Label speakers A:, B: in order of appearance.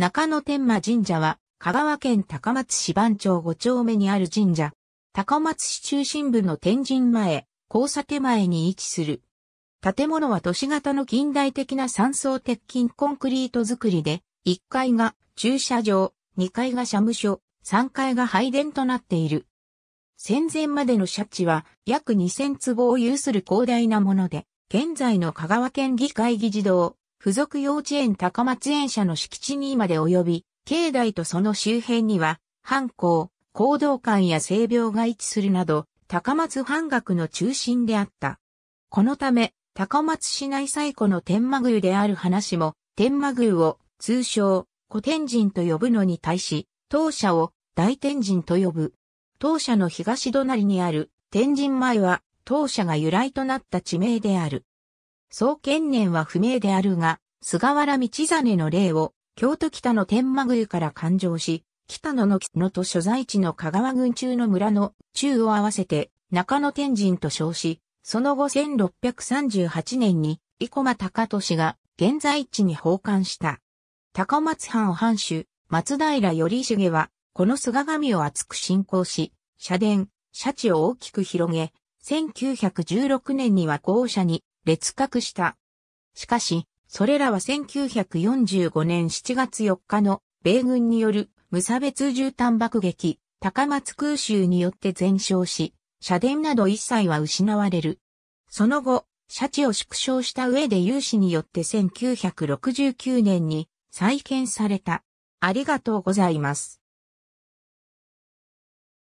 A: 中野天満神社は、香川県高松市番町5丁目にある神社。高松市中心部の天神前、交差手前に位置する。建物は都市型の近代的な三層鉄筋コンクリート造りで、1階が駐車場、2階が社務所、3階が拝殿となっている。戦前までの社地は約2000坪を有する広大なもので、現在の香川県議会議事堂、付属幼稚園高松園舎の敷地にまで及び、境内とその周辺には、藩校、行動館や性病が位置するなど、高松藩学の中心であった。このため、高松市内最古の天魔宮である話も、天魔宮を通称古天神と呼ぶのに対し、当社を大天神と呼ぶ。当社の東隣にある天神前は当社が由来となった地名である。総建年は不明であるが、菅原道真の霊を、京都北の天満宮から勘定し、北野の野と所在地の香川郡中の村の中を合わせて、中野天神と称し、その後1638年に、生駒高利が現在地に奉還した。高松藩藩主、松平頼重は、この菅神を厚く信仰し、社殿、社地を大きく広げ、1916年には校舎に劣角した。しかし、それらは1945年7月4日の米軍による無差別絨毯爆撃、高松空襲によって全焼し、社殿など一切は失われる。その後、社地を縮小した上で有志によって1969年に再建された。ありがとうございます。